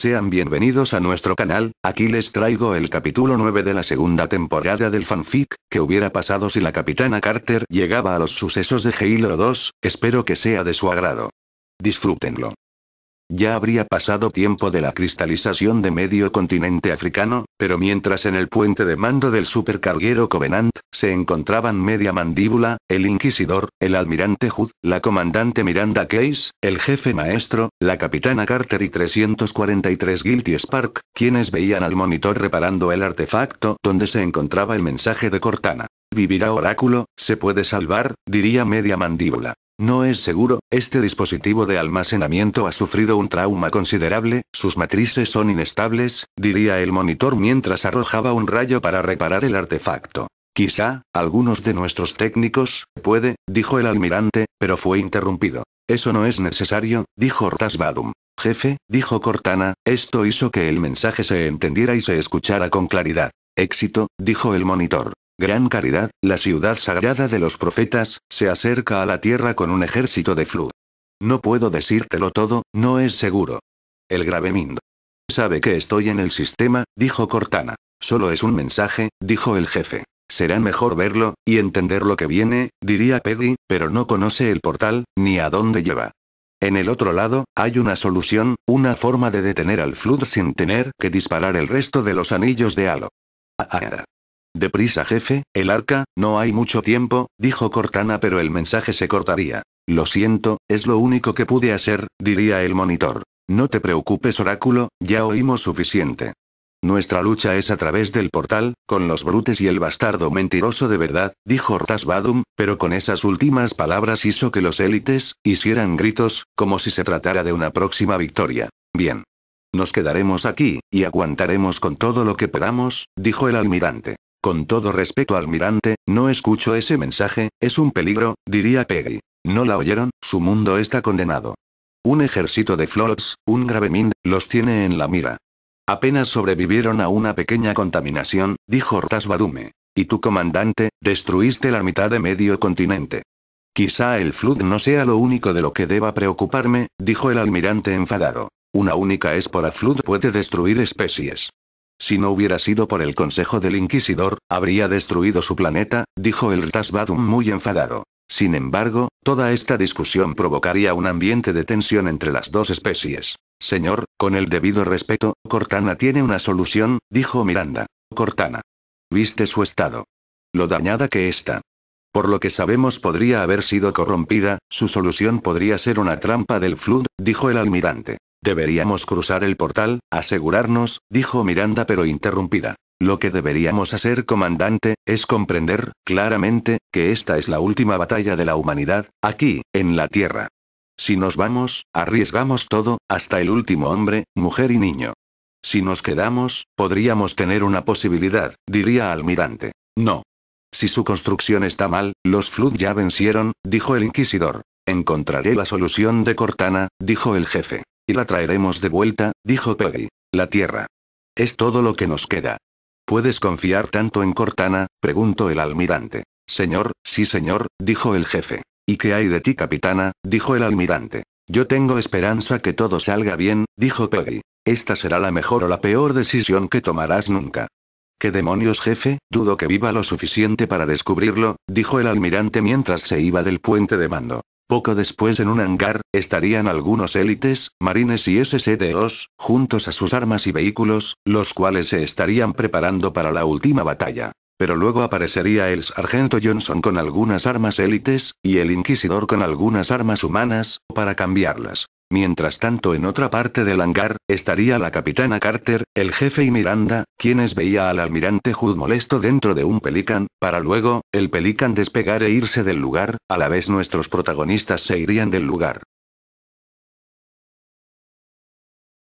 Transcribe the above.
Sean bienvenidos a nuestro canal, aquí les traigo el capítulo 9 de la segunda temporada del fanfic, que hubiera pasado si la capitana Carter llegaba a los sucesos de Halo 2, espero que sea de su agrado. Disfrútenlo. Ya habría pasado tiempo de la cristalización de medio continente africano, pero mientras en el puente de mando del supercarguero Covenant, se encontraban media mandíbula, el inquisidor, el almirante Hood, la comandante Miranda Case, el jefe maestro, la capitana Carter y 343 Guilty Spark, quienes veían al monitor reparando el artefacto donde se encontraba el mensaje de Cortana. Vivirá oráculo, se puede salvar, diría media mandíbula. No es seguro, este dispositivo de almacenamiento ha sufrido un trauma considerable, sus matrices son inestables, diría el monitor mientras arrojaba un rayo para reparar el artefacto. Quizá, algunos de nuestros técnicos, puede, dijo el almirante, pero fue interrumpido. Eso no es necesario, dijo Rtasbadum. Jefe, dijo Cortana, esto hizo que el mensaje se entendiera y se escuchara con claridad. Éxito, dijo el monitor. Gran Caridad, la ciudad sagrada de los profetas, se acerca a la tierra con un ejército de Flood. No puedo decírtelo todo, no es seguro. El Gravemind. Sabe que estoy en el sistema, dijo Cortana. Solo es un mensaje, dijo el jefe. Será mejor verlo, y entender lo que viene, diría Peggy, pero no conoce el portal, ni a dónde lleva. En el otro lado, hay una solución, una forma de detener al Flood sin tener que disparar el resto de los anillos de halo. ah. ah, ah. Deprisa jefe, el arca, no hay mucho tiempo, dijo Cortana pero el mensaje se cortaría. Lo siento, es lo único que pude hacer, diría el monitor. No te preocupes oráculo, ya oímos suficiente. Nuestra lucha es a través del portal, con los brutes y el bastardo mentiroso de verdad, dijo Hortas Badum, pero con esas últimas palabras hizo que los élites, hicieran gritos, como si se tratara de una próxima victoria. Bien. Nos quedaremos aquí, y aguantaremos con todo lo que podamos, dijo el almirante. Con todo respeto almirante, no escucho ese mensaje, es un peligro, diría Peggy. ¿No la oyeron? Su mundo está condenado. Un ejército de Floods, un grave los tiene en la mira. Apenas sobrevivieron a una pequeña contaminación, dijo Rtas Badume. Y tu comandante, destruiste la mitad de medio continente. Quizá el Flood no sea lo único de lo que deba preocuparme, dijo el almirante enfadado. Una única espora Flood puede destruir especies. Si no hubiera sido por el consejo del inquisidor, habría destruido su planeta, dijo el Rtasbadum muy enfadado. Sin embargo, toda esta discusión provocaría un ambiente de tensión entre las dos especies. Señor, con el debido respeto, Cortana tiene una solución, dijo Miranda. Cortana. Viste su estado. Lo dañada que está. Por lo que sabemos podría haber sido corrompida, su solución podría ser una trampa del Flood, dijo el almirante. Deberíamos cruzar el portal, asegurarnos, dijo Miranda pero interrumpida. Lo que deberíamos hacer, comandante, es comprender, claramente, que esta es la última batalla de la humanidad, aquí, en la Tierra. Si nos vamos, arriesgamos todo, hasta el último hombre, mujer y niño. Si nos quedamos, podríamos tener una posibilidad, diría Almirante. No. Si su construcción está mal, los Flood ya vencieron, dijo el inquisidor. Encontraré la solución de Cortana, dijo el jefe. Y la traeremos de vuelta, dijo Peggy. La Tierra. Es todo lo que nos queda. ¿Puedes confiar tanto en Cortana? preguntó el almirante. Señor, sí señor, dijo el jefe. ¿Y qué hay de ti, capitana? dijo el almirante. Yo tengo esperanza que todo salga bien, dijo Peggy. Esta será la mejor o la peor decisión que tomarás nunca. ¿Qué demonios, jefe? Dudo que viva lo suficiente para descubrirlo, dijo el almirante mientras se iba del puente de mando. Poco después en un hangar, estarían algunos élites, marines y SCDOs, juntos a sus armas y vehículos, los cuales se estarían preparando para la última batalla. Pero luego aparecería el sargento Johnson con algunas armas élites, y el inquisidor con algunas armas humanas, para cambiarlas. Mientras tanto en otra parte del hangar, estaría la capitana Carter, el jefe y Miranda, quienes veía al almirante Hood molesto dentro de un pelican, para luego, el pelican despegar e irse del lugar, a la vez nuestros protagonistas se irían del lugar.